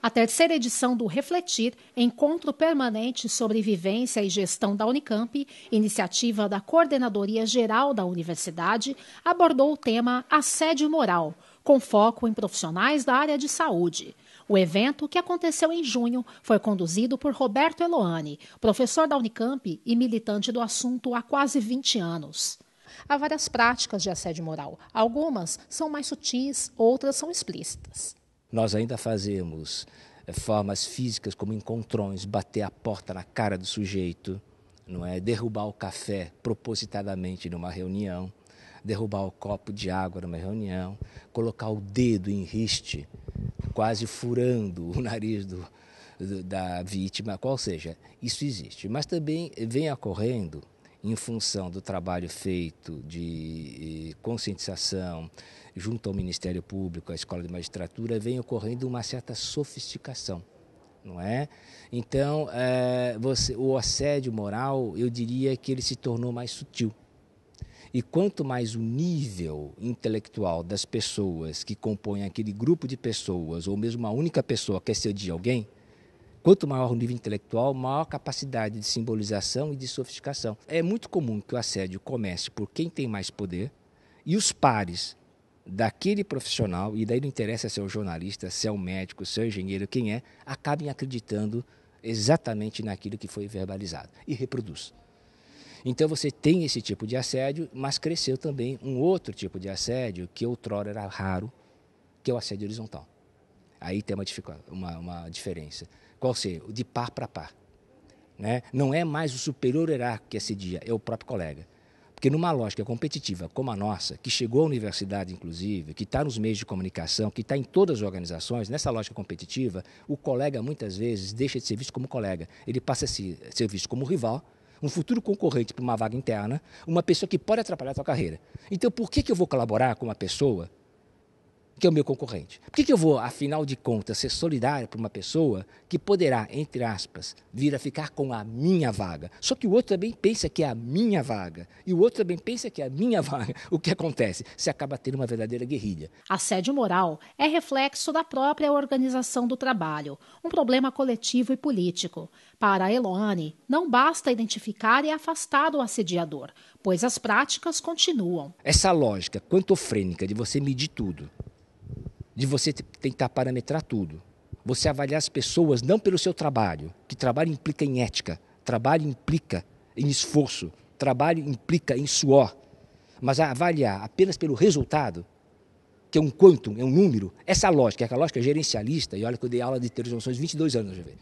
A terceira edição do Refletir, encontro permanente sobre vivência e gestão da Unicamp, iniciativa da Coordenadoria Geral da Universidade, abordou o tema assédio moral, com foco em profissionais da área de saúde. O evento, que aconteceu em junho, foi conduzido por Roberto Eloane, professor da Unicamp e militante do assunto há quase 20 anos. Há várias práticas de assédio moral. Algumas são mais sutis, outras são explícitas. Nós ainda fazemos eh, formas físicas como encontrões, bater a porta na cara do sujeito, não é? Derrubar o café propositadamente numa reunião, derrubar o copo de água numa reunião, colocar o dedo em riste, quase furando o nariz do, do, da vítima, qual seja, isso existe. Mas também vem ocorrendo em função do trabalho feito de eh, conscientização junto ao Ministério Público, à Escola de Magistratura, vem ocorrendo uma certa sofisticação. Não é? Então, é, você, o assédio moral, eu diria que ele se tornou mais sutil. E quanto mais o nível intelectual das pessoas que compõem aquele grupo de pessoas, ou mesmo uma única pessoa quer ser de alguém, Quanto maior o nível intelectual, maior a capacidade de simbolização e de sofisticação. É muito comum que o assédio comece por quem tem mais poder e os pares daquele profissional, e daí não interessa se é o um jornalista, se é o um médico, se é o um engenheiro, quem é, acabem acreditando exatamente naquilo que foi verbalizado e reproduz. Então você tem esse tipo de assédio, mas cresceu também um outro tipo de assédio que outrora era raro, que é o assédio horizontal. Aí tem uma, uma, uma diferença. Qual seja? O de par para par. Né? Não é mais o superior hierárquico que assedia, é o próprio colega. Porque numa lógica competitiva como a nossa, que chegou à universidade, inclusive, que está nos meios de comunicação, que está em todas as organizações, nessa lógica competitiva, o colega muitas vezes deixa de ser visto como colega. Ele passa a ser visto como rival, um futuro concorrente para uma vaga interna, uma pessoa que pode atrapalhar a sua carreira. Então, por que, que eu vou colaborar com uma pessoa que é o meu concorrente. Por que, que eu vou, afinal de contas, ser solidário para uma pessoa que poderá, entre aspas, vir a ficar com a minha vaga? Só que o outro também pensa que é a minha vaga. E o outro também pensa que é a minha vaga. O que acontece? Se acaba tendo uma verdadeira guerrilha. Assédio moral é reflexo da própria organização do trabalho, um problema coletivo e político. Para a Eloane, não basta identificar e afastar o assediador, pois as práticas continuam. Essa lógica quantofrênica de você medir tudo, de você tentar parametrar tudo. Você avaliar as pessoas não pelo seu trabalho, que trabalho implica em ética, trabalho implica em esforço, trabalho implica em suor, mas avaliar apenas pelo resultado, que é um quantum, é um número, essa lógica, aquela lógica gerencialista, e olha que eu dei aula de interjunções 22 anos, já vi,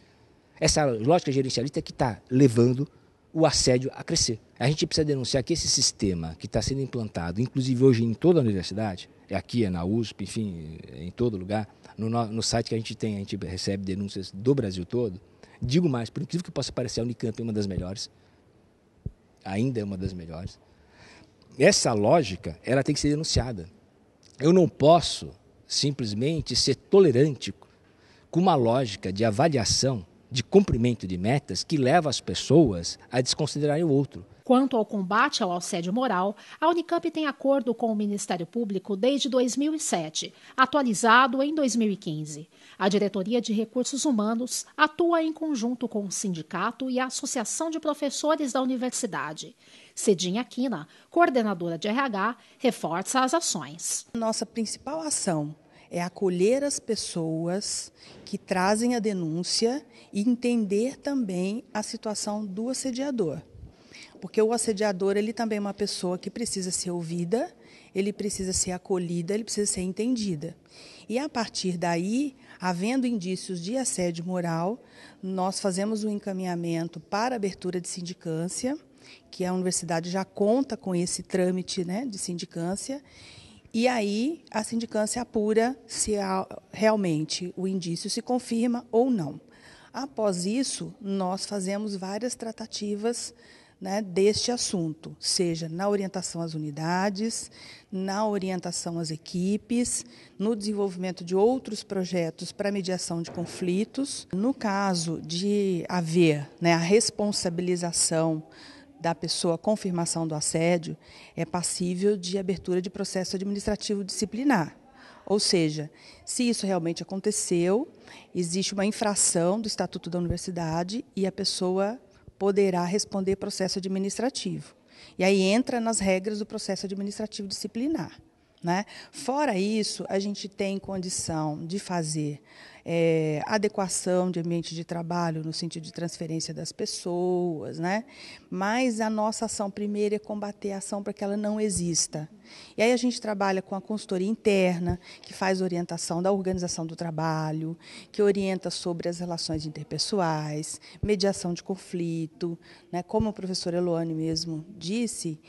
Essa lógica gerencialista é que está levando o assédio a crescer. A gente precisa denunciar que esse sistema que está sendo implantado, inclusive hoje em toda a universidade, é aqui é na USP, enfim, é em todo lugar, no, no site que a gente tem, a gente recebe denúncias do Brasil todo. Digo mais, por incrível que possa parecer, a Unicamp é uma das melhores, ainda é uma das melhores. Essa lógica, ela tem que ser denunciada. Eu não posso simplesmente ser tolerante com uma lógica de avaliação, de cumprimento de metas que leva as pessoas a desconsiderarem o outro. Quanto ao combate ao assédio moral, a Unicamp tem acordo com o Ministério Público desde 2007, atualizado em 2015. A Diretoria de Recursos Humanos atua em conjunto com o sindicato e a Associação de Professores da Universidade. Cedinha Quina, coordenadora de RH, reforça as ações. Nossa principal ação é acolher as pessoas que trazem a denúncia e entender também a situação do assediador porque o assediador ele também é uma pessoa que precisa ser ouvida, ele precisa ser acolhida, ele precisa ser entendida. E a partir daí, havendo indícios de assédio moral, nós fazemos o um encaminhamento para abertura de sindicância, que a universidade já conta com esse trâmite né, de sindicância, e aí a sindicância apura se há, realmente o indício se confirma ou não. Após isso, nós fazemos várias tratativas né, deste assunto, seja na orientação às unidades, na orientação às equipes, no desenvolvimento de outros projetos para mediação de conflitos. No caso de haver né, a responsabilização da pessoa confirmação do assédio, é passível de abertura de processo administrativo disciplinar. Ou seja, se isso realmente aconteceu, existe uma infração do Estatuto da Universidade e a pessoa poderá responder processo administrativo. E aí entra nas regras do processo administrativo disciplinar. Né? Fora isso, a gente tem condição de fazer é, adequação de ambiente de trabalho no sentido de transferência das pessoas, né? Mas a nossa ação primeira é combater a ação para que ela não exista. E aí a gente trabalha com a consultoria interna, que faz orientação da organização do trabalho, que orienta sobre as relações interpessoais, mediação de conflito, né? Como o professor Eloane mesmo disse,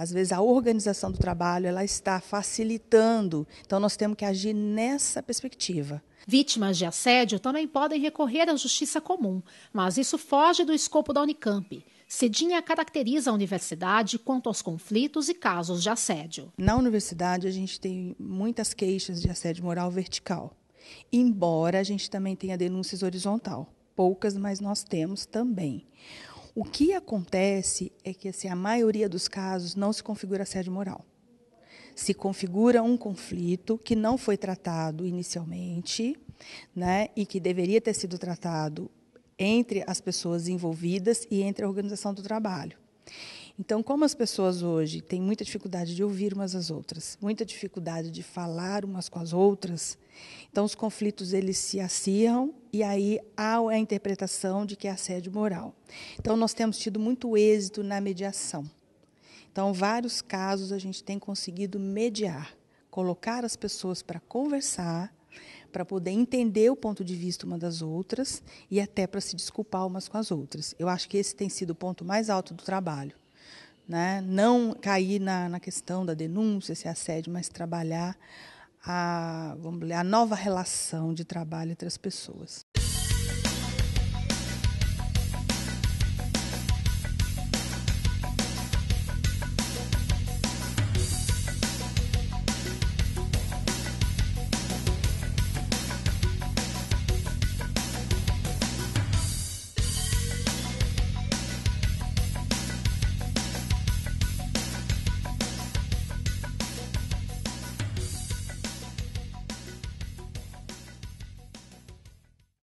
às vezes a organização do trabalho ela está facilitando. Então nós temos que agir nessa perspectiva. Vítimas de assédio também podem recorrer à justiça comum, mas isso foge do escopo da Unicamp. Cedinha caracteriza a universidade quanto aos conflitos e casos de assédio. Na universidade, a gente tem muitas queixas de assédio moral vertical, embora a gente também tenha denúncias horizontal. Poucas, mas nós temos também. O que acontece é que assim, a maioria dos casos não se configura assédio moral se configura um conflito que não foi tratado inicialmente, né, e que deveria ter sido tratado entre as pessoas envolvidas e entre a organização do trabalho. Então, como as pessoas hoje têm muita dificuldade de ouvir umas às outras, muita dificuldade de falar umas com as outras, então os conflitos eles se acirram e aí há a interpretação de que é assédio moral. Então, nós temos tido muito êxito na mediação. Então, vários casos a gente tem conseguido mediar, colocar as pessoas para conversar, para poder entender o ponto de vista uma das outras e até para se desculpar umas com as outras. Eu acho que esse tem sido o ponto mais alto do trabalho. Né? Não cair na, na questão da denúncia, se assédio, mas trabalhar a, vamos ler, a nova relação de trabalho entre as pessoas.